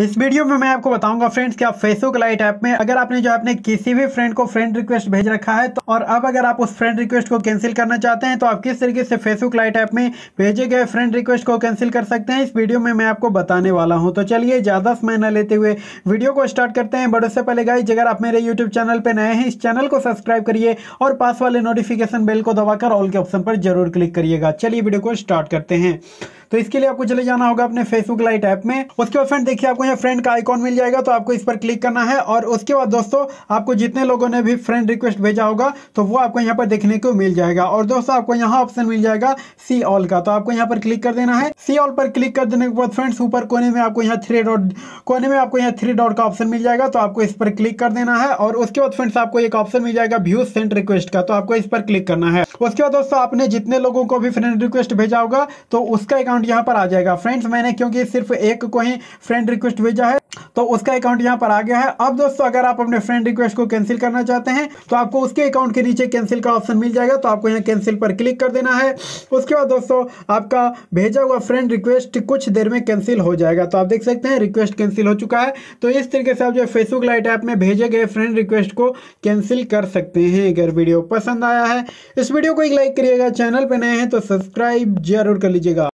इस वीडियो में मैं आपको बताऊंगा फ्रेंड्स कि आप फेसबुक लाइट ऐप में अगर आपने जो आपने किसी भी फ्रेंड को फ्रेंड रिक्वेस्ट भेज रखा है तो और अब अगर आप उस फ्रेंड रिक्वेस्ट को कैंसिल करना चाहते हैं तो आप किस तरीके से फेसबुक लाइट ऐप में भेजे गए फ्रेंड रिक्वेस्ट को कैंसिल कर सकते हैं इस वीडियो में मैं आपको बताने वाला हूँ तो चलिए ज़्यादा समय न लेते हुए वीडियो को स्टार्ट करते हैं बट उससे पहले गाइज अगर आप मेरे यूट्यूब चैनल पर नए हैं इस चैनल को सब्सक्राइब करिए और पास वाले नोटिफिकेशन बेल को दबाकर ऑल के ऑप्शन पर जरूर क्लिक करिएगा चलिए वीडियो को स्टार्ट करते हैं तो इसके लिए आपको चले जाना होगा अपने फेसबुक लाइट ऐप में उसके बाद फ्रेंड देखिए आपको यहाँ फ्रेंड का आइकॉन मिल जाएगा तो आपको इस पर क्लिक करना है और उसके बाद दोस्तों आपको जितने लोगों ने भी फ्रेंड रिक्वेस्ट भेजा होगा तो वो आपको यहाँ पर देखने को मिल जाएगा और दोस्तों आपको यहाँ ऑप्शन मिल जाएगा सी ऑल का तो आपको यहाँ पर क्लिक कर देना है सी ऑल पर क्लिक कर देने के बाद फ्रेंड्स ऊपर कोने में आपको यहाँ थ्री डॉट कोने में आपको यहाँ थ्री डॉट का ऑप्शन मिल जाएगा तो आपको इस पर क्लिक कर देना है और उसके बाद फ्रेंड्स आपको एक ऑप्शन मिल जाएगा व्यू सेंड रिक्वेस्ट का तो आपको इस पर क्लिक करना है उसके बाद दोस्तों आपने जितने लोगों को भी फ्रेंड रिक्वेस्ट भेजा होगा तो उसका अकाउंट अकाउंट यहाँ पर आ जाएगा फ्रेंड्स मैंने क्योंकि सिर्फ एक को ही फ्रेंड रिक्वेस्ट भेजा है तो उसका अकाउंट यहाँ पर आ गया है अब दोस्तों अगर आप अपने फ्रेंड रिक्वेस्ट को कैंसिल करना चाहते हैं तो आपको उसके अकाउंट के नीचे कैंसिल का ऑप्शन मिल जाएगा तो आपको यहाँ कैंसिल पर क्लिक कर देना है उसके बाद दोस्तों आपका भेजा हुआ फ्रेंड रिक्वेस्ट कुछ देर में कैंसिल हो जाएगा तो आप देख सकते हैं रिक्वेस्ट कैंसिल हो चुका है तो इस तरीके से आप जो फेसबुक लाइट ऐप में भेजे गए फ्रेंड रिक्वेस्ट को कैंसिल कर सकते हैं अगर वीडियो पसंद आया है इस वीडियो को एक लाइक करिएगा चैनल पर नए हैं तो सब्सक्राइब जरूर कर लीजिएगा